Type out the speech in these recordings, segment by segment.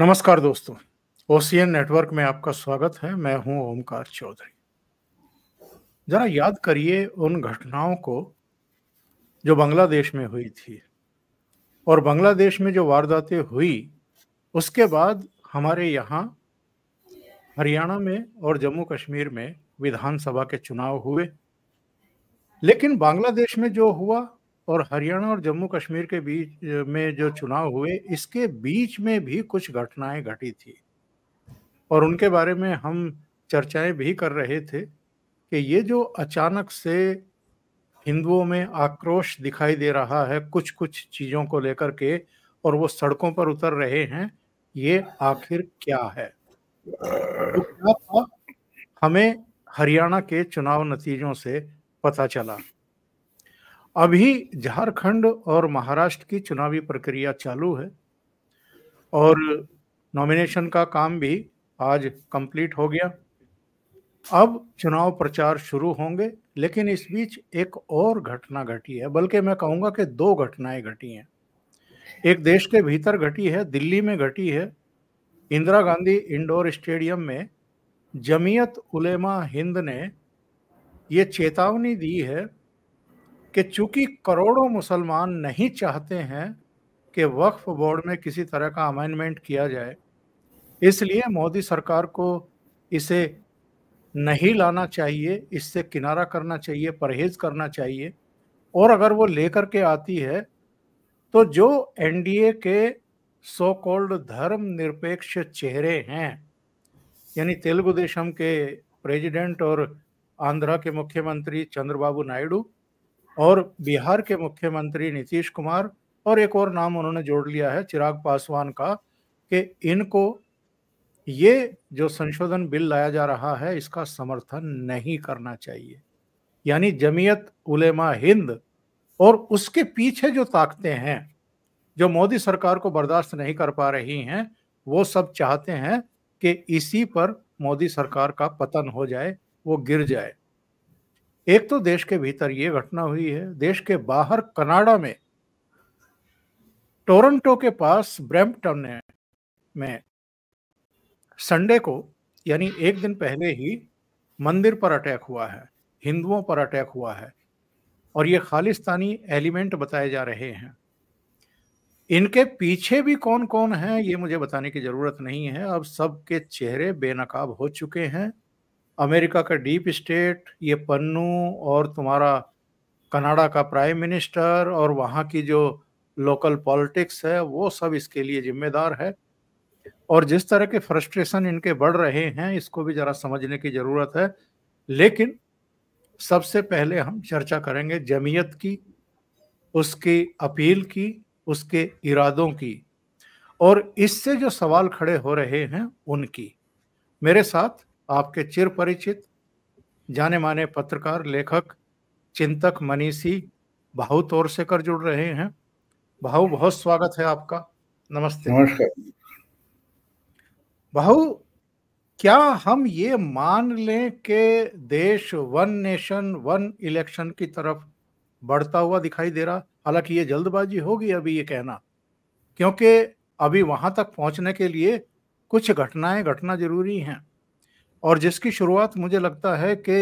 नमस्कार दोस्तों OCN network में आपका स्वागत है मैं हूं ओमकार चौधरी जरा याद करिए उन घटनाओं को जो बांग्लादेश में हुई थी और बांग्लादेश में जो वारदातें हुई उसके बाद हमारे यहाँ हरियाणा में और जम्मू कश्मीर में विधानसभा के चुनाव हुए लेकिन बांग्लादेश में जो हुआ और हरियाणा और जम्मू कश्मीर के बीच में जो चुनाव हुए इसके बीच में भी कुछ घटनाएं घटी थी और उनके बारे में हम चर्चाएं भी कर रहे थे कि ये जो अचानक से हिंदुओं में आक्रोश दिखाई दे रहा है कुछ कुछ चीज़ों को लेकर के और वो सड़कों पर उतर रहे हैं ये आखिर क्या है तो क्या था हमें हरियाणा के चुनाव नतीजों से पता चला अभी झारखंड और महाराष्ट्र की चुनावी प्रक्रिया चालू है और नॉमिनेशन का काम भी आज कंप्लीट हो गया अब चुनाव प्रचार शुरू होंगे लेकिन इस बीच एक और घटना घटी है बल्कि मैं कहूँगा कि दो घटनाएं घटी हैं एक देश के भीतर घटी है दिल्ली में घटी है इंदिरा गांधी इंडोर स्टेडियम में जमीयत उलेमा हिंद ने ये चेतावनी दी है कि चूंकि करोड़ों मुसलमान नहीं चाहते हैं कि वक्फ बोर्ड में किसी तरह का अमेंडमेंट किया जाए इसलिए मोदी सरकार को इसे नहीं लाना चाहिए इससे किनारा करना चाहिए परहेज करना चाहिए और अगर वो लेकर के आती है तो जो एनडीए के सो कॉल्ड धर्म निरपेक्ष चेहरे हैं यानी तेलुगु देशम के प्रेसिडेंट और आंध्रा के मुख्यमंत्री चंद्रबाबू नायडू और बिहार के मुख्यमंत्री नीतीश कुमार और एक और नाम उन्होंने जोड़ लिया है चिराग पासवान का कि इनको ये जो संशोधन बिल लाया जा रहा है इसका समर्थन नहीं करना चाहिए यानी जमीयत उलेमा हिंद और उसके पीछे जो ताकते हैं जो मोदी सरकार को बर्दाश्त नहीं कर पा रही हैं वो सब चाहते हैं कि इसी पर मोदी सरकार का पतन हो जाए वो गिर जाए एक तो देश के भीतर ये घटना हुई है देश के बाहर कनाडा में टोरंटो के पास ब्रैम्पटन में संडे को यानी एक दिन पहले ही मंदिर पर अटैक हुआ है हिंदुओं पर अटैक हुआ है और ये खालिस्तानी एलिमेंट बताए जा रहे हैं इनके पीछे भी कौन कौन है ये मुझे बताने की ज़रूरत नहीं है अब सबके चेहरे बेनकाब हो चुके हैं अमेरिका का डीप स्टेट ये पन्नू और तुम्हारा कनाडा का प्राइम मिनिस्टर और वहाँ की जो लोकल पॉलिटिक्स है वो सब इसके लिए जिम्मेदार है और जिस तरह के फ्रस्ट्रेशन इनके बढ़ रहे हैं इसको भी ज़रा समझने की ज़रूरत है लेकिन सबसे पहले हम चर्चा करेंगे जमीयत की उसकी अपील की उसके इरादों की और इससे जो सवाल खड़े हो रहे हैं उनकी मेरे साथ आपके चिर परिचित जाने माने पत्रकार लेखक चिंतक मनीषी भाऊ तौर से कर जुड़ रहे हैं भाऊ बहुत स्वागत है आपका नमस्ते नमस्कार भाऊ क्या हम ये मान लें कि देश वन नेशन वन इलेक्शन की तरफ बढ़ता हुआ दिखाई दे रहा हालांकि ये जल्दबाजी होगी अभी ये कहना क्योंकि अभी वहां तक पहुंचने के लिए कुछ घटनाएं घटना जरूरी हैं और जिसकी शुरुआत मुझे लगता है कि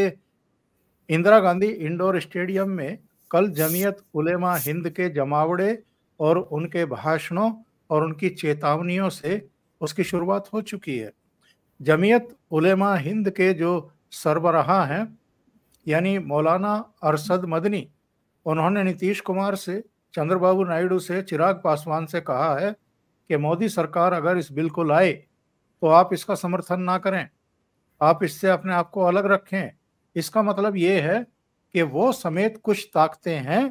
इंदिरा गांधी इंडोर स्टेडियम में कल जमीयत उलेमा हिंद के जमावड़े और उनके भाषणों और उनकी चेतावनियों से उसकी शुरुआत हो चुकी है जमीयत उलेमा हिंद के जो सरबराह हैं यानी मौलाना अरसद मदनी उन्होंने नीतीश कुमार से चंद्रबाबू नायडू से चिराग पासवान से कहा है कि मोदी सरकार अगर इस बिल को लाए तो आप इसका समर्थन ना करें आप इससे अपने आप को अलग रखें इसका मतलब ये है कि वो समेत कुछ ताकतें हैं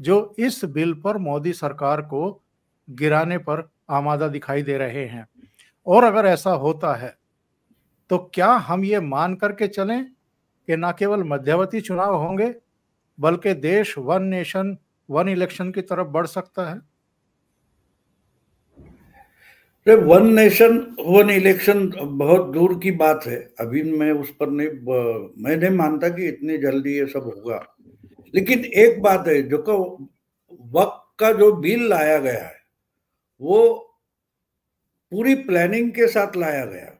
जो इस बिल पर मोदी सरकार को गिराने पर आमादा दिखाई दे रहे हैं और अगर ऐसा होता है तो क्या हम ये मान करके चलें कि न केवल मध्यवर्ती चुनाव होंगे बल्कि देश वन नेशन वन इलेक्शन की तरफ बढ़ सकता है वन नेशन वन इलेक्शन बहुत दूर की बात है अभी मैं उस पर नहीं मैं नहीं मानता कि इतनी जल्दी ये सब होगा लेकिन एक बात है जो का वक्त का जो बिल लाया गया है वो पूरी प्लानिंग के साथ लाया गया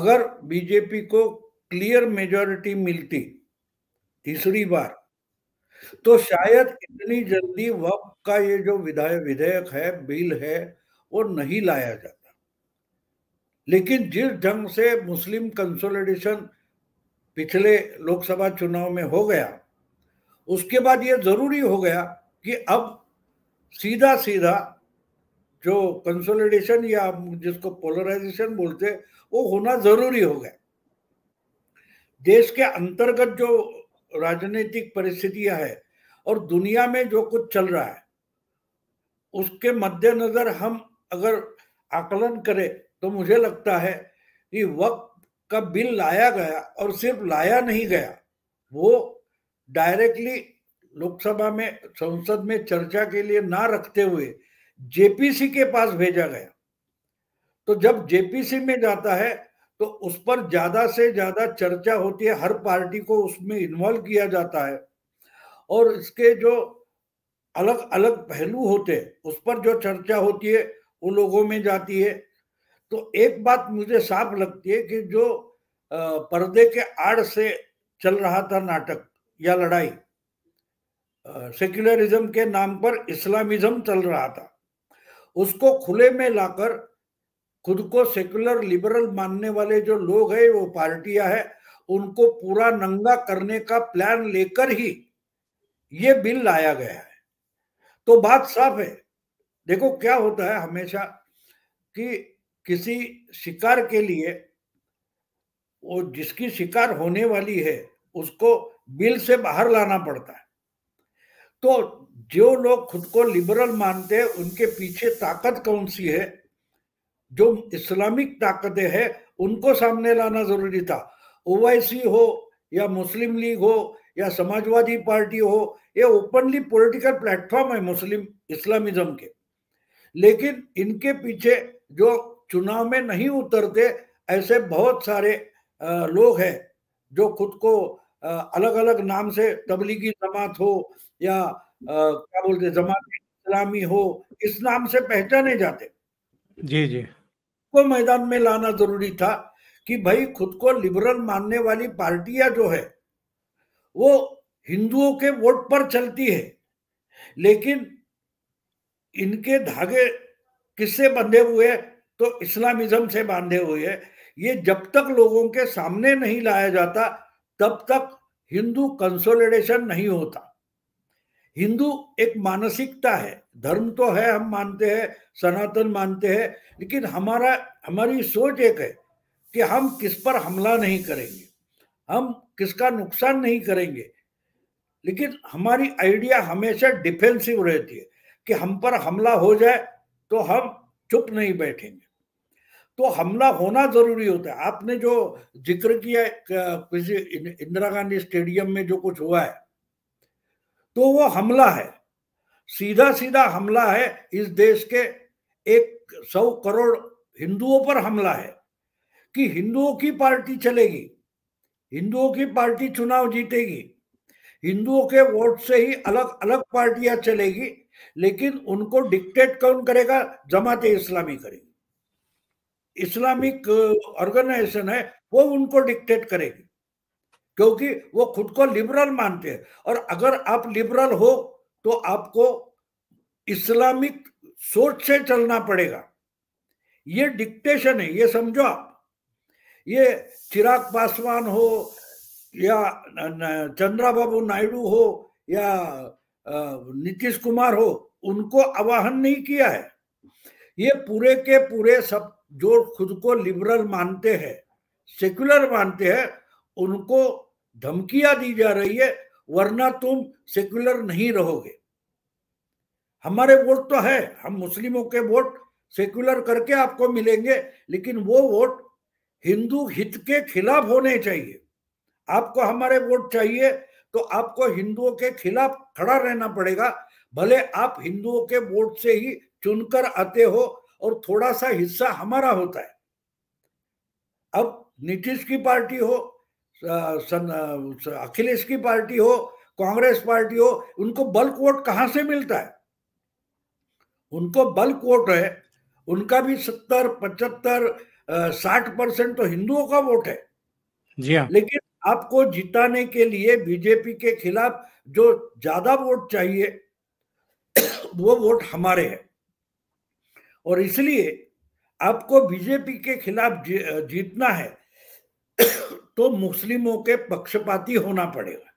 अगर बीजेपी को क्लियर मेजोरिटी मिलती तीसरी बार तो शायद इतनी जल्दी वक्त का ये जो विधायक विधेयक है बिल है वो नहीं लाया जाता लेकिन जिस ढंग से मुस्लिम कंसोलिडेशन पिछले लोकसभा चुनाव में हो गया उसके बाद ये जरूरी हो गया कि अब सीधा सीधा जो कंसोलिडेशन या जिसको पोलराइजेशन बोलते वो होना जरूरी हो गया देश के अंतर्गत जो राजनीतिक परिस्थितियां है और दुनिया में जो कुछ चल रहा है उसके मद्देनजर हम अगर आकलन करें तो मुझे लगता है कि वक्त का बिल लाया गया और सिर्फ लाया नहीं गया वो डायरेक्टली लोकसभा में संसद में चर्चा के लिए ना रखते हुए जेपीसी के पास भेजा गया तो जब जेपीसी में जाता है तो उस पर ज्यादा से ज्यादा चर्चा होती है हर पार्टी को उसमें इन्वॉल्व किया जाता है और इसके जो अलग अलग पहलू होते हैं उस पर जो चर्चा होती है वो लोगों में जाती है तो एक बात मुझे साफ लगती है कि जो पर्दे के आड़ से चल रहा था नाटक या लड़ाई सेक्युलरिज्म के नाम पर इस्लामिज्म चल रहा था उसको खुले में लाकर खुद को सेक्युलर लिबरल मानने वाले जो लोग हैं वो पार्टियां हैं उनको पूरा नंगा करने का प्लान लेकर ही ये बिल लाया गया है तो बात साफ है देखो क्या होता है हमेशा कि किसी शिकार के लिए वो जिसकी शिकार होने वाली है उसको बिल से बाहर लाना पड़ता है तो जो लोग खुद को लिबरल मानते हैं उनके पीछे ताकत कौन सी है जो इस्लामिक ताकतें हैं उनको सामने लाना जरूरी था ओवैसी हो या मुस्लिम लीग हो या समाजवादी पार्टी हो ये ओपनली पॉलिटिकल प्लेटफॉर्म है मुस्लिम इस्लामिज्म के लेकिन इनके पीछे जो चुनाव में नहीं उतरते ऐसे बहुत सारे लोग हैं जो खुद को अलग अलग नाम से तबलीगी जमात हो या क्या बोलते जमात इस्लामी हो इस नाम से पहचाने जाते जी जी को मैदान में लाना जरूरी था कि भाई खुद को लिबरल मानने वाली पार्टियां जो है वो हिंदुओं के वोट पर चलती है लेकिन इनके धागे किससे बंधे हुए तो इस्लामिज्म से बांधे हुए ये जब तक लोगों के सामने नहीं लाया जाता तब तक हिंदू कंसोलिडेशन नहीं होता हिंदू एक मानसिकता है धर्म तो है हम मानते हैं सनातन मानते हैं लेकिन हमारा हमारी सोच एक है कि हम किस पर हमला नहीं करेंगे हम किसका नुकसान नहीं करेंगे लेकिन हमारी आइडिया हमेशा डिफेंसिव रहती है कि हम पर हमला हो जाए तो हम चुप नहीं बैठेंगे तो हमला होना जरूरी होता है आपने जो जिक्र किया किसी इंदिरा गांधी स्टेडियम में जो कुछ हुआ है तो वो हमला है सीधा सीधा हमला है इस देश के एक सौ करोड़ हिंदुओं पर हमला है कि हिंदुओं की पार्टी चलेगी हिंदुओं की पार्टी चुनाव जीतेगी हिंदुओं के वोट से ही अलग अलग पार्टियां चलेगी लेकिन उनको डिक्टेट कौन करेगा जमात इस्लामी करेगी इस्लामिक ऑर्गेनाइजेशन है वो उनको डिक्टेट करेगी क्योंकि वो खुद को लिबरल मानते हैं और अगर आप लिबरल हो तो आपको इस्लामिक सोच से चलना पड़ेगा ये डिक्टेशन है ये समझो आप ये चिराग पासवान हो या चंद्रा बाबू नायडू हो या नीतीश कुमार हो उनको आवाहन नहीं किया है ये पूरे के पूरे सब जो खुद को लिबरल मानते हैं सेक्युलर मानते हैं उनको धमकियां दी जा रही है वरना तुम सेक्युलर नहीं रहोगे हमारे वोट तो है हम मुस्लिमों के वोट सेक्युलर करके आपको मिलेंगे लेकिन वो वोट हिंदू हित के खिलाफ होने चाहिए आपको हमारे वोट चाहिए तो आपको हिंदुओं के खिलाफ खड़ा रहना पड़ेगा भले आप हिंदुओं के वोट से ही चुनकर आते हो और थोड़ा सा हिस्सा हमारा होता है अब नीतीश की पार्टी हो अखिलेश की पार्टी हो कांग्रेस पार्टी हो उनको बल्क वोट कहां से मिलता है उनको बल्क वोट है उनका भी सत्तर पचहत्तर साठ परसेंट तो हिंदुओं का वोट है जी हाँ। लेकिन आपको जिताने के लिए बीजेपी के खिलाफ जो ज्यादा वोट चाहिए वो वोट हमारे हैं और इसलिए आपको बीजेपी के खिलाफ जीतना है तो मुस्लिमों के पक्षपाती होना पड़ेगा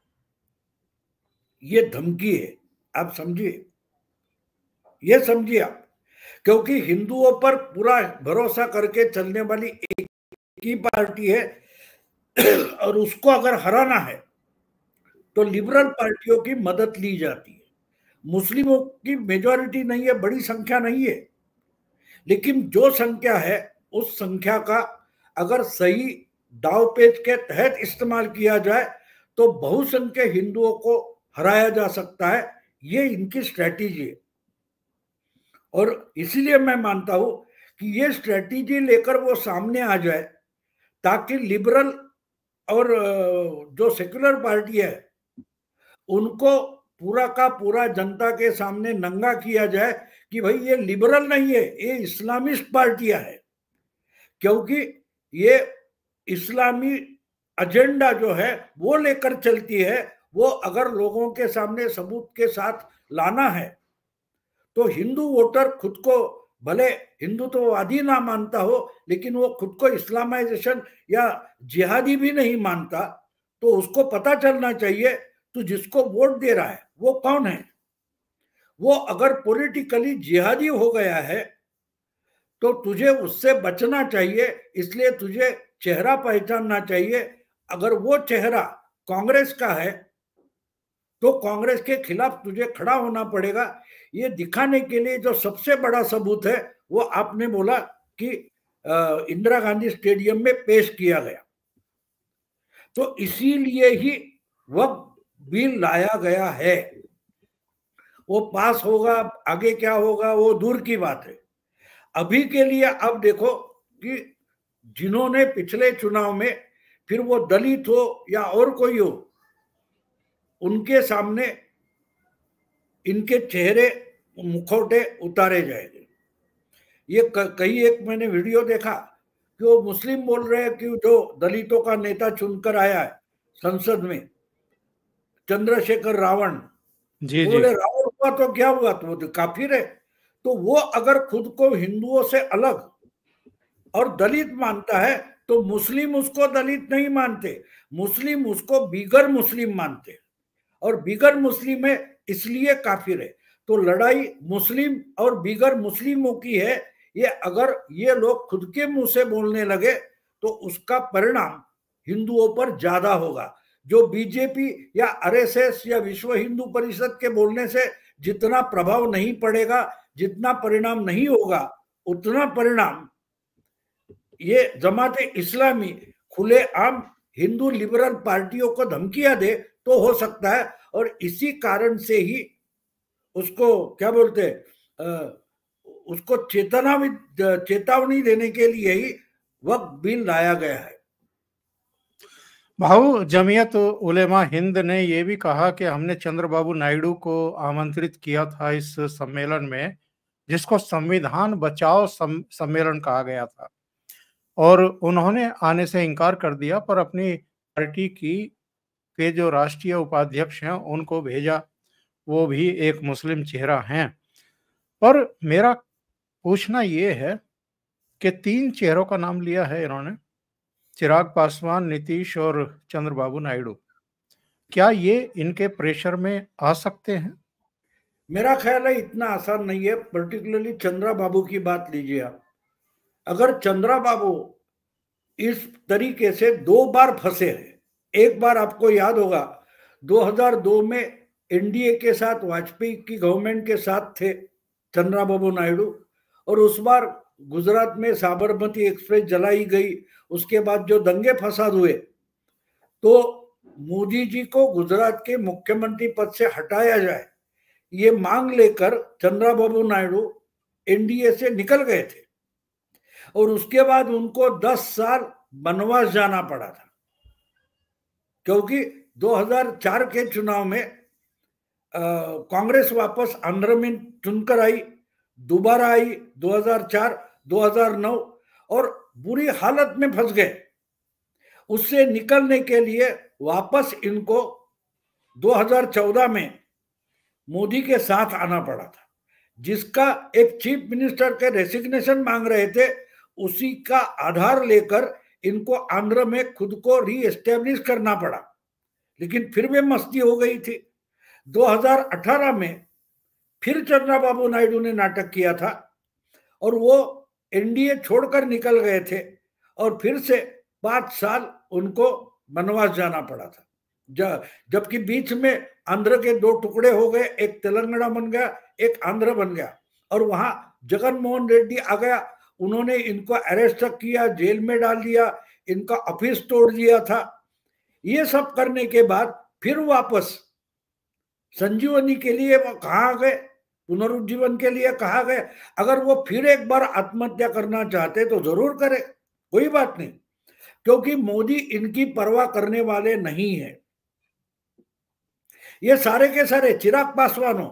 ये धमकी है आप समझिए ये समझिए आप क्योंकि हिंदुओं पर पूरा भरोसा करके चलने वाली एक ही पार्टी है और उसको अगर हराना है तो लिबरल पार्टियों की मदद ली जाती है मुस्लिमों की मेजोरिटी नहीं है बड़ी संख्या नहीं है लेकिन जो संख्या है उस संख्या का अगर सही दावपेज के तहत इस्तेमाल किया जाए तो बहुसंख्यक हिंदुओं को हराया जा सकता है ये इनकी स्ट्रेटेजी है और इसलिए मैं मानता हूं कि ये स्ट्रेटेजी लेकर वो सामने आ जाए ताकि लिबरल और जो सेक्युलर पार्टी है उनको पूरा का पूरा जनता के सामने नंगा किया जाए कि भाई ये लिबरल नहीं है ये इस्लामिस्ट पार्टियां है क्योंकि ये इस्लामी एजेंडा जो है वो लेकर चलती है वो अगर लोगों के सामने सबूत के साथ लाना है तो हिंदू वोटर खुद को भले हिंदुत्ववादी तो ना मानता हो लेकिन वो खुद को इस्लामाइजेशन या जिहादी भी नहीं मानता तो उसको पता चलना चाहिए तो जिसको वोट दे रहा है वो कौन है वो अगर पॉलिटिकली जिहादी हो गया है तो तुझे उससे बचना चाहिए इसलिए तुझे चेहरा पहचानना चाहिए अगर वो चेहरा कांग्रेस का है तो कांग्रेस के खिलाफ तुझे खड़ा होना पड़ेगा ये दिखाने के लिए जो सबसे बड़ा सबूत है वो आपने बोला कि इंदिरा गांधी स्टेडियम में पेश किया गया तो इसीलिए ही वक्त बिल लाया गया है वो पास होगा आगे क्या होगा वो दूर की बात है अभी के लिए अब देखो कि जिन्होंने पिछले चुनाव में फिर वो दलित हो या और कोई हो उनके सामने इनके चेहरे मुखौटे उतारे जाएंगे ये कई एक मैंने वीडियो देखा कि वो मुस्लिम बोल रहे हैं कि जो दलितों का नेता चुनकर आया है संसद में चंद्रशेखर रावण जी बोले जी। रावण हुआ तो क्या हुआ तो, तो काफिर है तो वो अगर खुद को हिंदुओं से अलग और दलित मानता है तो मुस्लिम उसको दलित नहीं मानते मुस्लिम उसको बीगर मुस्लिम मानते और बिगर मुस्लिम है इसलिए काफिर है तो लड़ाई मुस्लिम और बिगर मुस्लिमों की है ये अगर ये लोग खुद के मुंह से बोलने लगे तो उसका परिणाम हिंदुओं पर ज्यादा होगा जो बीजेपी या आरएसएस या विश्व हिंदू परिषद के बोलने से जितना प्रभाव नहीं पड़ेगा जितना परिणाम नहीं होगा उतना परिणाम ये जमात इस्लामी खुले आम हिंदू लिबरल पार्टियों को धमकियां दे तो हो सकता है और इसी कारण से ही उसको क्या बोलते उसको चेतना भी चेतावनी देने के लिए ही वक्त बिल लाया गया है भाऊ जमीयत उलेमा हिंद ने यह भी कहा कि हमने चंद्रबाबू नायडू को आमंत्रित किया था इस सम्मेलन में जिसको संविधान बचाओ सम, सम्मेलन कहा गया था और उन्होंने आने से इनकार कर दिया पर अपनी पार्टी की के जो राष्ट्रीय उपाध्यक्ष हैं उनको भेजा वो भी एक मुस्लिम चेहरा हैं पर मेरा पूछना ये है कि तीन चेहरों का नाम लिया है इन्होंने चिराग पासवान नीतीश और चंद्रबाबू नायडू क्या ये इनके प्रेशर में आ सकते हैं मेरा ख्याल है इतना आसान नहीं है पर्टिकुलरली चंद्रा बाबू की बात लीजिए आप अगर चंद्रा बाबू इस तरीके से दो बार फंसे हैं एक बार आपको याद होगा 2002 में एनडीए के साथ वाजपेयी की गवर्नमेंट के साथ थे चंद्रा बाबू नायडू और उस बार गुजरात में साबरमती एक्सप्रेस जलाई गई उसके बाद जो दंगे फसाद हुए तो मोदी जी को गुजरात के मुख्यमंत्री पद से हटाया जाए ये मांग लेकर चंद्रा बाबू नायडू एनडीए से निकल गए थे और उसके बाद उनको 10 साल बनवास जाना पड़ा था क्योंकि 2004 के चुनाव में कांग्रेस वापस आंध्र में चुनकर आई दोबारा आई 2004 2009 और बुरी हालत में फंस गए उससे निकलने के लिए वापस इनको 2014 में मोदी के साथ आना पड़ा था जिसका एक चीफ मिनिस्टर के रेसिग्नेशन मांग रहे थे उसी का आधार लेकर इनको आंध्र में खुद को रीएस्टेब्लिश करना पड़ा लेकिन फिर भी मस्ती हो गई थी 2018 में फिर चंद्राबाबू नायडू ने नाटक किया था और वो एनडीए छोड़कर निकल गए थे और फिर से पांच साल उनको बनवास जाना पड़ा था जबकि बीच में आंध्र के दो टुकड़े हो गए एक तेलंगाना बन गया एक आंध्र बन गया और वहां जगन मोहन रेड्डी आ गया उन्होंने इनको अरेस्ट तक किया जेल में डाल दिया इनका ऑफिस तोड़ दिया था ये सब करने के बाद फिर वापस संजीवनी के लिए वो कहा गए पुनरुज्जीवन के लिए कहा गए अगर वो फिर एक बार आत्महत्या करना चाहते तो जरूर करें कोई बात नहीं क्योंकि मोदी इनकी परवाह करने वाले नहीं है ये सारे के सारे चिराग पासवान हो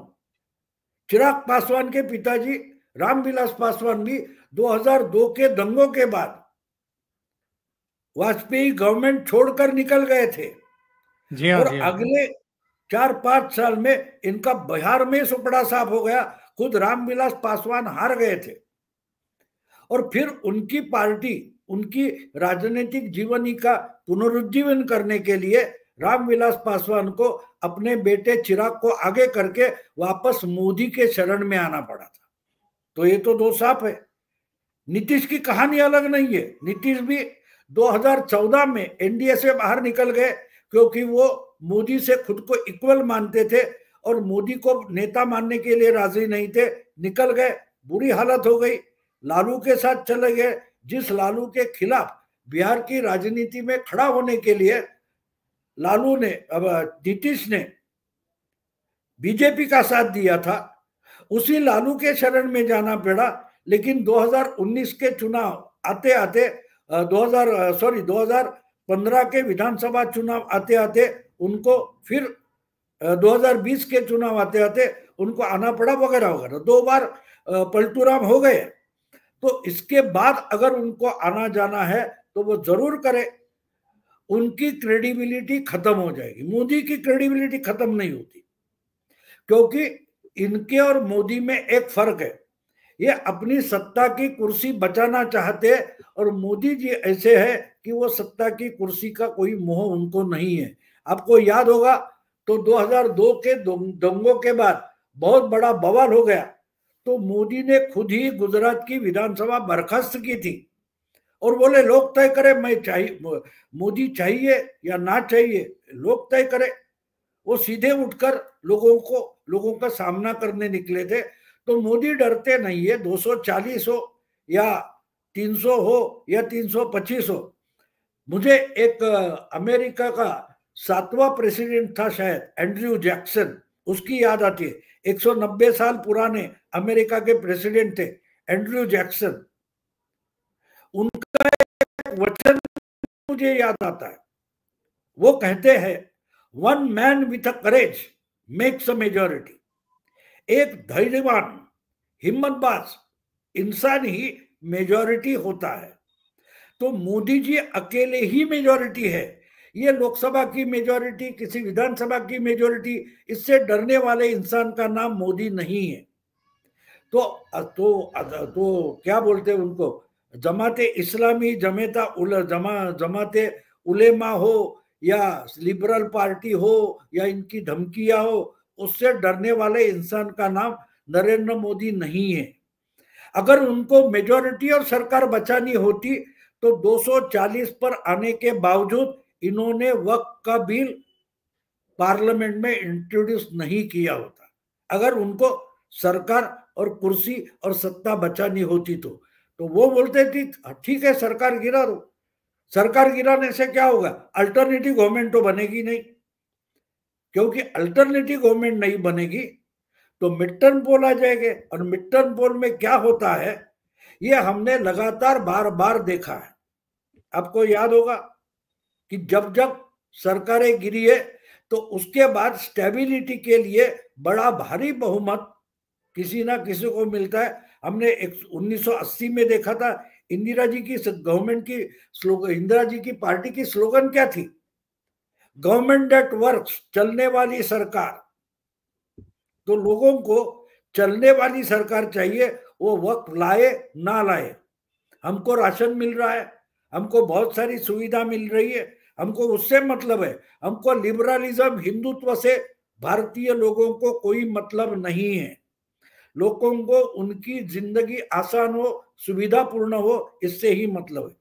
चिराग पासवान के पिताजी रामविलास पासवान भी 2002 के दंगों के बाद वाजपेयी गवर्नमेंट छोड़कर निकल गए थे जी हाँ, और जी हाँ। अगले चार पांच साल में इनका बिहार में सुपड़ा साफ हो गया खुद रामविलास पासवान हार गए थे और फिर उनकी पार्टी उनकी राजनीतिक जीवनी का पुनरुज्जीवन करने के लिए रामविलास पासवान को अपने बेटे चिराग को आगे करके वापस मोदी के शरण में आना पड़ा था तो ये तो दो साफ है नीतीश की कहानी अलग नहीं है नीतीश भी 2014 में एनडीए से बाहर निकल गए क्योंकि वो मोदी से खुद को इक्वल मानते थे और मोदी को नेता मानने के लिए राजी नहीं थे निकल गए बुरी हालत हो गई लालू के साथ चले गए जिस लालू के खिलाफ बिहार की राजनीति में खड़ा होने के लिए लालू ने अब नीतीश ने बीजेपी का साथ दिया था उसी लालू के शरण में जाना पड़ा लेकिन 2019 के चुनाव आते आते 2000 सॉरी 2015 के विधानसभा चुनाव आते आते उनको फिर 2020 के चुनाव आते आते उनको आना पड़ा वगैरह वगैरह दो बार पलटूराम हो गए तो इसके बाद अगर उनको आना जाना है तो वो जरूर करे उनकी क्रेडिबिलिटी खत्म हो जाएगी मोदी की क्रेडिबिलिटी खत्म नहीं होती क्योंकि इनके और मोदी में एक फर्क है ये अपनी सत्ता की कुर्सी बचाना चाहते और मोदी जी ऐसे है कि वो सत्ता की कुर्सी का कोई मोह उनको नहीं है आपको याद होगा तो 2002 के दंगों के बाद बहुत बड़ा बवाल हो गया तो मोदी ने खुद ही गुजरात की विधानसभा बर्खास्त की थी और बोले लोग तय करे मैं चाहिए मोदी चाहिए या ना चाहिए लोग तय करे वो सीधे उठकर लोगों को लोगों का सामना करने निकले थे तो मोदी डरते नहीं है 240 हो या 300 हो या 325 हो मुझे एक अमेरिका का सातवा प्रेसिडेंट था शायद एंड्रयू जैक्सन उसकी याद आती है 190 साल पुराने अमेरिका के प्रेसिडेंट थे एंड्रयू जैक्सन उनका एक वचन मुझे याद आता है वो कहते हैं one man with a courage makes a majority एक धैर्यवान हिम्मतबाज इंसान ही मेजोरिटी होता है तो मोदी जी अकेले ही मेजोरिटी है ये लोकसभा की मेजोरिटी किसी विधानसभा की मेजोरिटी इससे डरने वाले इंसान का नाम मोदी नहीं है तो तो तो क्या बोलते हैं उनको जमाते इस्लामी जमेता उल जमा जमाते उलेमा हो या लिबरल पार्टी हो या इनकी धमकियां हो उससे डरने वाले इंसान का नाम नरेंद्र मोदी नहीं है अगर उनको मेजोरिटी और सरकार बचानी होती तो 240 पर आने के बावजूद इन्होंने वक्त का बिल पार्लियामेंट में इंट्रोड्यूस नहीं किया होता अगर उनको सरकार और कुर्सी और सत्ता बचानी होती तो तो वो बोलते थे ठीक है सरकार गिरा दो सरकार गिराने से क्या होगा अल्टरनेटिव गवर्नमेंट तो बनेगी नहीं क्योंकि अल्टरनेटिव गवर्नमेंट नहीं बनेगी तो मिड टर्म पोल आ जाएंगे और मिड टर्म पोल में क्या होता है ये हमने लगातार बार बार देखा है आपको याद होगा कि जब जब सरकारें गिरी है तो उसके बाद स्टेबिलिटी के लिए बड़ा भारी बहुमत किसी ना किसी को मिलता है हमने 1980 में देखा था इंदिरा जी की गवर्नमेंट की स्लोगन इंदिरा जी की पार्टी की स्लोगन क्या थी गवर्नमेंट डेट वर्क चलने वाली सरकार तो लोगों को चलने वाली सरकार चाहिए वो वक्त लाए ना लाए हमको राशन मिल रहा है हमको बहुत सारी सुविधा मिल रही है हमको उससे मतलब है हमको लिबरलिज्म हिंदुत्व से भारतीय लोगों को कोई मतलब नहीं है लोगों को उनकी जिंदगी आसान हो सुविधा पूर्ण हो इससे ही मतलब है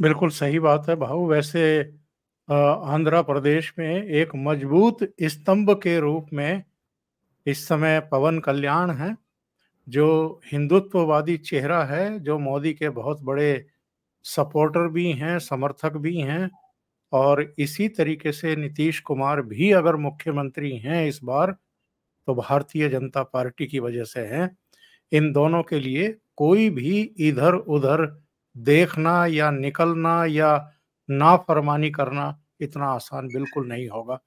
बिल्कुल सही बात है भाव वैसे आंध्र प्रदेश में एक मजबूत स्तंभ के रूप में इस समय पवन कल्याण है जो हिंदुत्ववादी चेहरा है जो मोदी के बहुत बड़े सपोर्टर भी हैं समर्थक भी हैं और इसी तरीके से नीतीश कुमार भी अगर मुख्यमंत्री हैं इस बार तो भारतीय जनता पार्टी की वजह से हैं इन दोनों के लिए कोई भी इधर उधर देखना या निकलना या नाफरमानी करना इतना आसान बिल्कुल नहीं होगा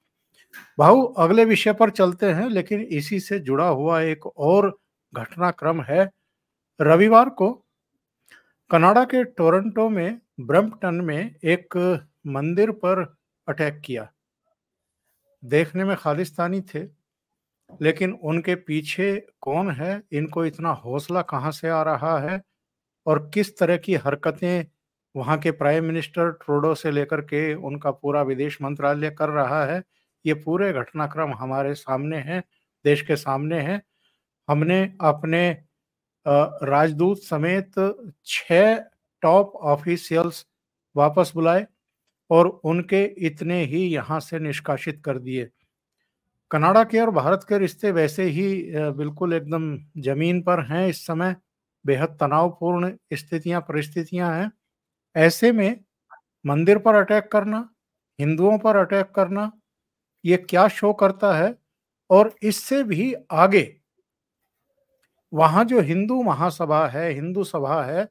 भाऊ अगले विषय पर चलते हैं लेकिन इसी से जुड़ा हुआ एक और घटनाक्रम है रविवार को कनाडा के टोरंटो में ब्रम्पटन में एक मंदिर पर अटैक किया देखने में खालिस्तानी थे लेकिन उनके पीछे कौन है इनको इतना हौसला कहाँ से आ रहा है और किस तरह की हरकतें वहाँ के प्राइम मिनिस्टर ट्रोडो से लेकर के उनका पूरा विदेश मंत्रालय कर रहा है ये पूरे घटनाक्रम हमारे सामने हैं देश के सामने हैं हमने अपने राजदूत समेत छः टॉप ऑफिशियल्स वापस बुलाए और उनके इतने ही यहाँ से निष्कासित कर दिए कनाडा के और भारत के रिश्ते वैसे ही बिल्कुल एकदम जमीन पर हैं इस समय बेहद तनावपूर्ण स्थितियां परिस्थितियां हैं ऐसे में मंदिर पर अटैक करना हिंदुओं पर अटैक करना ये क्या शो करता है और इससे भी आगे वहां जो हिंदू महासभा है हिंदू सभा है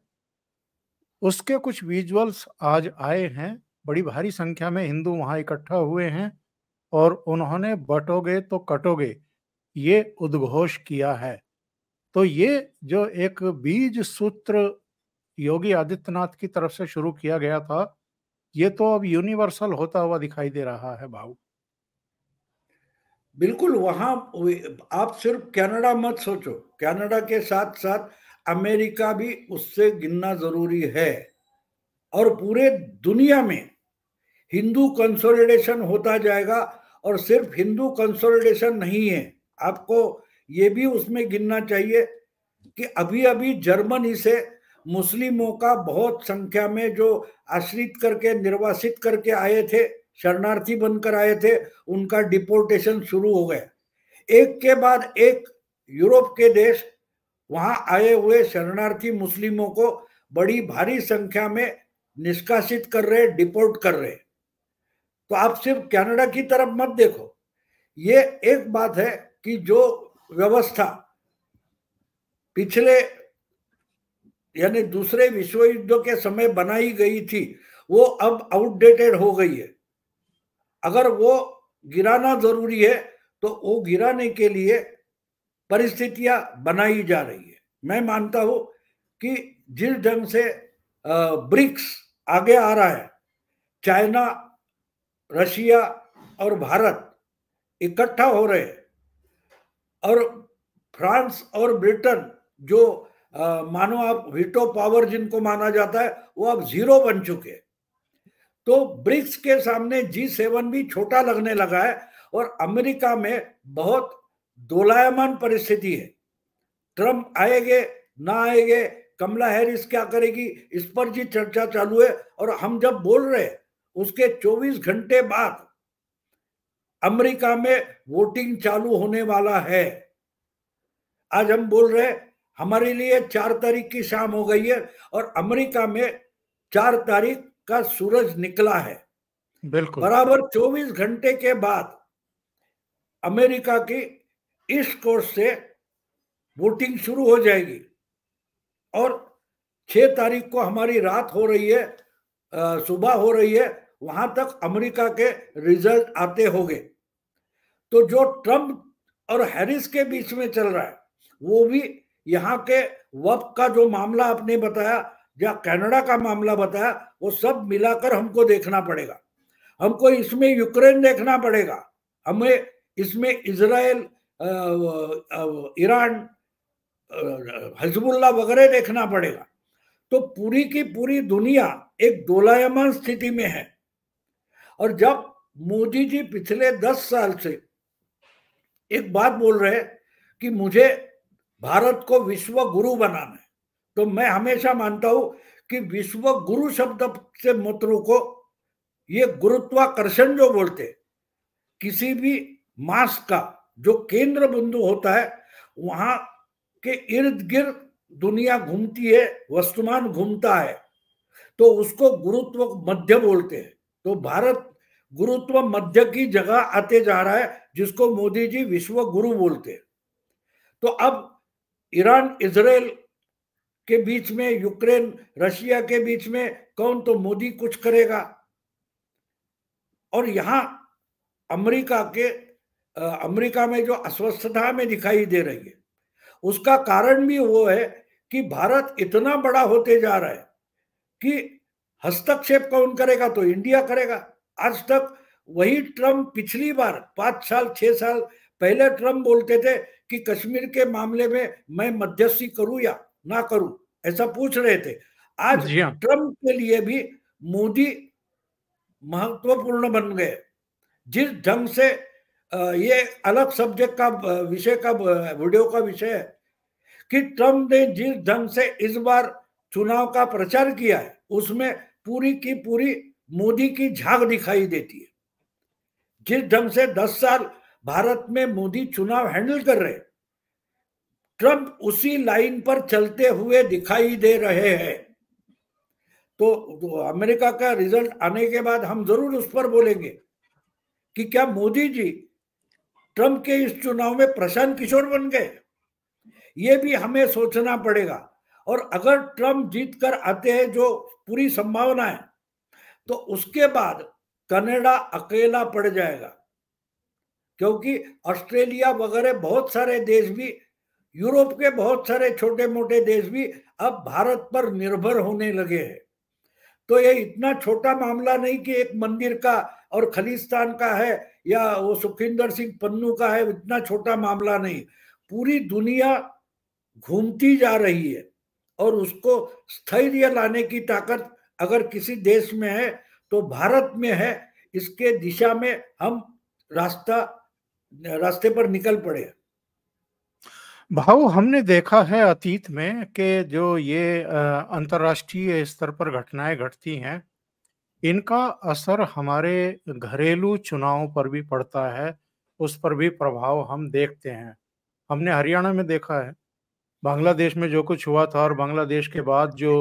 उसके कुछ विजुअल्स आज आए हैं बड़ी भारी संख्या में हिंदू वहां इकट्ठा हुए हैं और उन्होंने बटोगे तो कटोगे ये उद्घोष किया है तो ये जो एक बीज सूत्र योगी आदित्यनाथ की तरफ से शुरू किया गया था ये तो अब यूनिवर्सल होता हुआ दिखाई दे रहा है भाव बिल्कुल वहां आप सिर्फ कनाडा मत सोचो कनाडा के साथ साथ अमेरिका भी उससे गिनना जरूरी है और पूरे दुनिया में हिंदू कंसोलिडेशन होता जाएगा और सिर्फ हिंदू कंसोलिडेशन नहीं है आपको ये भी उसमें गिनना चाहिए कि अभी अभी जर्मनी से मुस्लिमों का बहुत संख्या में जो आश्रित करके निर्वासित करके आए थे शरणार्थी बनकर आए थे उनका डिपोर्टेशन शुरू हो गया एक के बाद एक यूरोप के देश वहां आए हुए शरणार्थी मुस्लिमों को बड़ी भारी संख्या में निष्कासित कर रहे डिपोर्ट कर रहे तो आप सिर्फ कनाडा की तरफ मत देखो ये एक बात है कि जो व्यवस्था पिछले यानी दूसरे विश्व युद्ध के समय बनाई गई थी वो अब आउटडेटेड हो गई है अगर वो गिराना जरूरी है तो वो गिराने के लिए परिस्थितियां बनाई जा रही है मैं मानता हूं कि जिस ढंग से ब्रिक्स आगे आ रहा है चाइना रशिया और भारत इकट्ठा हो रहे और फ्रांस और ब्रिटेन जो आ, मानो आप वीटो पावर जिनको माना जाता है वो अब जीरो बन चुके तो ब्रिक्स के सामने जी सेवन भी छोटा लगने लगा है और अमेरिका में बहुत दोलायमान परिस्थिति है ट्रम्प आएंगे ना आएंगे कमला हैरिस क्या करेगी इस पर जी चर्चा चालू है और हम जब बोल रहे हैं उसके 24 घंटे बाद अमेरिका में वोटिंग चालू होने वाला है आज हम बोल रहे हमारे लिए चार तारीख की शाम हो गई है और अमेरिका में चार तारीख का सूरज निकला है बिल्कुल बराबर 24 घंटे के बाद अमेरिका की इस कोर्स से वोटिंग शुरू हो जाएगी और छह तारीख को हमारी रात हो रही है सुबह हो रही है वहां तक अमेरिका के रिजल्ट आते होंगे तो जो ट्रम्प और हैरिस के बीच में चल रहा है वो भी यहाँ के वप का जो मामला आपने बताया या कनाडा का मामला बताया वो सब मिलाकर हमको देखना पड़ेगा हमको इसमें यूक्रेन देखना पड़ेगा हमें इसमें इसराइल ईरान हजबुल्ला वगैरह देखना पड़ेगा तो पूरी की पूरी दुनिया एक दोलायमान स्थिति में है और जब मोदी जी पिछले दस साल से एक बात बोल रहे कि मुझे भारत को विश्व गुरु बनाना है तो मैं हमेशा मानता हूं कि विश्व गुरु शब्द से मत रोको ये गुरुत्वाकर्षण जो बोलते किसी भी मास का जो केंद्र बिंदु होता है वहां के इर्द गिर्द दुनिया घूमती है वस्तुमान घूमता है तो उसको गुरुत्व मध्य बोलते हैं तो भारत गुरुत्व मध्य की जगह आते जा रहा है जिसको मोदी जी विश्व गुरु बोलते हैं तो अब ईरान इसराइल के बीच में यूक्रेन रशिया के बीच में कौन तो मोदी कुछ करेगा और यहां अमेरिका के अमेरिका में जो अस्वस्थता में दिखाई दे रही है उसका कारण भी वो है कि भारत इतना बड़ा होते जा रहा है कि हस्तक्षेप कौन करेगा तो इंडिया करेगा आज तक वही ट्रम्प पिछली बार पांच साल छह साल पहले ट्रम्प बोलते थे कि कश्मीर के मामले में मैं मध्यस्थी करूं या ना करूं ऐसा पूछ रहे थे आज हाँ। ट्रम्प के लिए भी मोदी महत्वपूर्ण बन गए जिस ढंग से ये अलग सब्जेक्ट का विषय का वीडियो का विषय है कि ट्रम्प ने जिस ढंग से इस बार चुनाव का प्रचार किया है उसमें पूरी की पूरी मोदी की झाग दिखाई देती है जिस ढंग से 10 साल भारत में मोदी चुनाव हैंडल कर रहे ट्रंप उसी लाइन पर चलते हुए दिखाई दे रहे हैं तो, तो, अमेरिका का रिजल्ट आने के बाद हम जरूर उस पर बोलेंगे कि क्या मोदी जी ट्रंप के इस चुनाव में प्रशांत किशोर बन गए ये भी हमें सोचना पड़ेगा और अगर ट्रंप जीत कर आते हैं जो पूरी संभावना है तो उसके बाद कनाडा अकेला पड़ जाएगा क्योंकि ऑस्ट्रेलिया वगैरह बहुत सारे देश भी यूरोप के बहुत सारे छोटे मोटे देश भी अब भारत पर निर्भर होने लगे हैं तो ये इतना छोटा मामला नहीं कि एक मंदिर का और खलिस्तान का है या वो सुखिंदर सिंह पन्नू का है इतना छोटा मामला नहीं पूरी दुनिया घूमती जा रही है और उसको स्थैर्य लाने की ताकत अगर किसी देश में है तो भारत में है इसके दिशा में हम रास्ता रास्ते पर निकल पड़े भाव हमने देखा है अतीत में कि जो ये अंतरराष्ट्रीय स्तर पर घटनाएं घटती हैं इनका असर हमारे घरेलू चुनाव पर भी पड़ता है उस पर भी प्रभाव हम देखते हैं हमने हरियाणा में देखा है बांग्लादेश में जो कुछ हुआ था और बांग्लादेश के बाद जो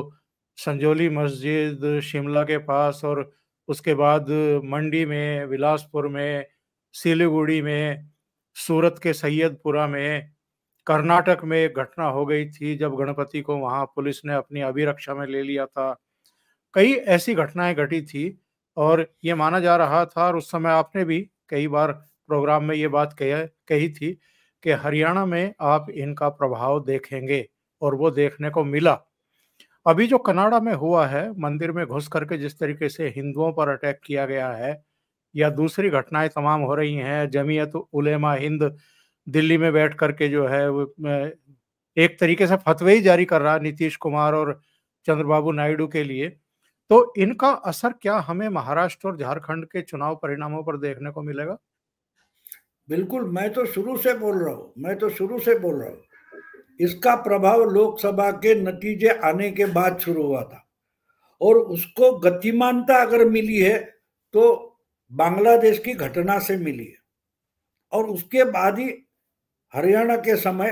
संजोली मस्जिद शिमला के पास और उसके बाद मंडी में विलासपुर में सिलीगुड़ी में सूरत के सैयदपुरा में कर्नाटक में एक घटना हो गई थी जब गणपति को वहाँ पुलिस ने अपनी अभिरक्षा में ले लिया था कई ऐसी घटनाएं घटी थी और ये माना जा रहा था और उस समय आपने भी कई बार प्रोग्राम में ये बात कह कही थी कि हरियाणा में आप इनका प्रभाव देखेंगे और वो देखने को मिला अभी जो कनाडा में हुआ है मंदिर में घुस करके जिस तरीके से हिंदुओं पर अटैक किया गया है या दूसरी घटनाएं तमाम हो रही हैं जमीयत उलेमा हिंद दिल्ली में बैठ करके जो है एक तरीके से फतवे ही जारी कर रहा है नीतीश कुमार और चंद्रबाबू नायडू के लिए तो इनका असर क्या हमें महाराष्ट्र और झारखंड के चुनाव परिणामों पर देखने को मिलेगा बिल्कुल मैं तो शुरू से बोल रहा हूँ मैं तो शुरू से बोल रहा हूँ इसका प्रभाव लोकसभा के नतीजे आने के बाद शुरू हुआ था और उसको गतिमानता अगर मिली है तो बांग्लादेश की घटना से मिली है और उसके बाद ही हरियाणा के समय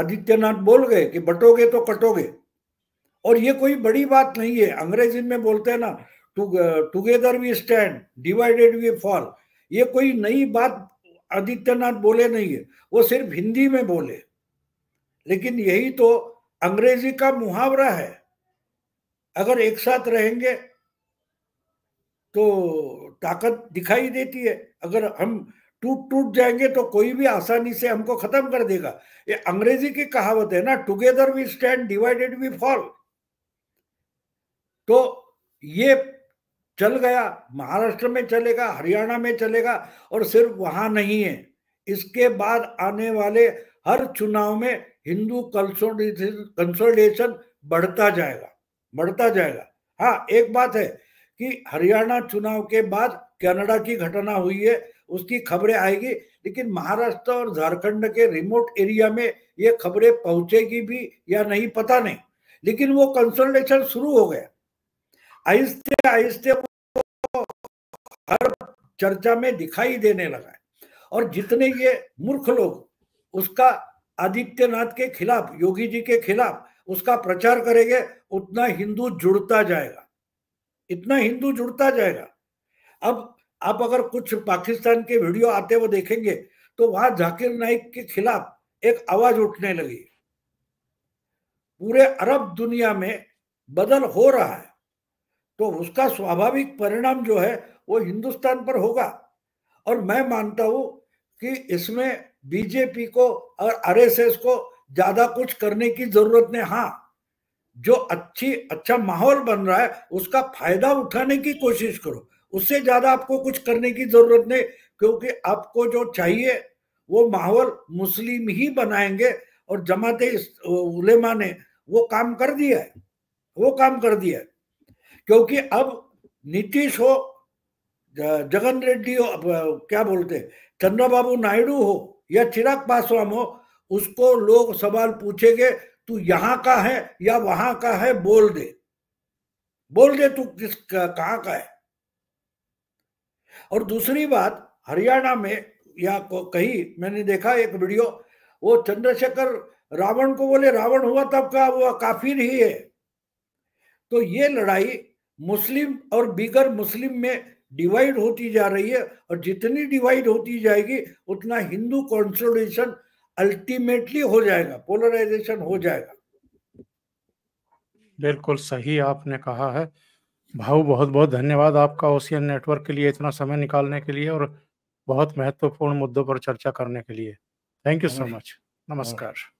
आदित्यनाथ बोल गए कि बटोगे तो कटोगे और ये कोई बड़ी बात नहीं है अंग्रेजी में बोलते हैं ना together we stand divided we fall ये कोई नई बात आदित्यनाथ बोले नहीं है वो सिर्फ हिंदी में बोले लेकिन यही तो अंग्रेजी का मुहावरा है अगर एक साथ रहेंगे तो ताकत दिखाई देती है अगर हम टूट टूट जाएंगे तो कोई भी आसानी से हमको खत्म कर देगा ये अंग्रेजी की कहावत है ना together we stand divided we fall तो ये चल गया महाराष्ट्र में चलेगा हरियाणा में चलेगा और सिर्फ वहां नहीं है इसके बाद आने वाले हर चुनाव में हिंदू कंसोलिडेशन बढ़ता जाएगा बढ़ता जाएगा हाँ एक बात है कि हरियाणा चुनाव के बाद कनाडा की घटना हुई है उसकी खबरें आएगी लेकिन महाराष्ट्र और झारखंड के रिमोट एरिया में ये खबरें पहुंचेगी भी या नहीं पता नहीं लेकिन वो कंसल्टेशन शुरू हो गया आहिस्ते आहिस्ते हर चर्चा में दिखाई देने लगा और जितने ये मूर्ख लोग उसका आदित्यनाथ के खिलाफ योगी जी के खिलाफ उसका प्रचार करेंगे उतना हिंदू जुड़ता जाएगा इतना हिंदू जुड़ता जाएगा अब आप अगर कुछ पाकिस्तान के वीडियो आते हुए देखेंगे तो वहां जाकिर नाइक के खिलाफ एक आवाज उठने लगी पूरे अरब दुनिया में बदल हो रहा है तो उसका स्वाभाविक परिणाम जो है वो हिंदुस्तान पर होगा और मैं मानता हूं कि इसमें बीजेपी को और आरएसएस को ज्यादा कुछ करने की जरूरत नहीं हाँ जो अच्छी अच्छा माहौल बन रहा है उसका फायदा उठाने की कोशिश करो उससे ज्यादा आपको कुछ करने की जरूरत नहीं क्योंकि आपको जो चाहिए वो माहौल मुस्लिम ही बनाएंगे और जमाते उलेमा ने वो काम कर दिया है वो काम कर दिया है क्योंकि अब नीतीश हो जगन रेड्डी हो क्या बोलते चंद्रबाबू नायडू हो या चिराग पासवान हो उसको लोग सवाल पूछेंगे तू यहां का है या वहां का है बोल दे बोल दे तू किस कहां का है और दूसरी बात हरियाणा में या कहीं मैंने देखा एक वीडियो वो चंद्रशेखर रावण को बोले रावण हुआ तब का वो काफिर ही है तो ये लड़ाई मुस्लिम और बिगर मुस्लिम में डिवाइड होती जा रही है और जितनी डिवाइड होती जाएगी उतना हिंदू कॉन्सोलेशन अल्टीमेटली हो जाएगा पोलराइजेशन हो जाएगा बिल्कुल सही आपने कहा है भाऊ बहुत बहुत धन्यवाद आपका ओसियन नेटवर्क के लिए इतना समय निकालने के लिए और बहुत महत्वपूर्ण मुद्दों पर चर्चा करने के लिए थैंक यू सो मच नमस्कार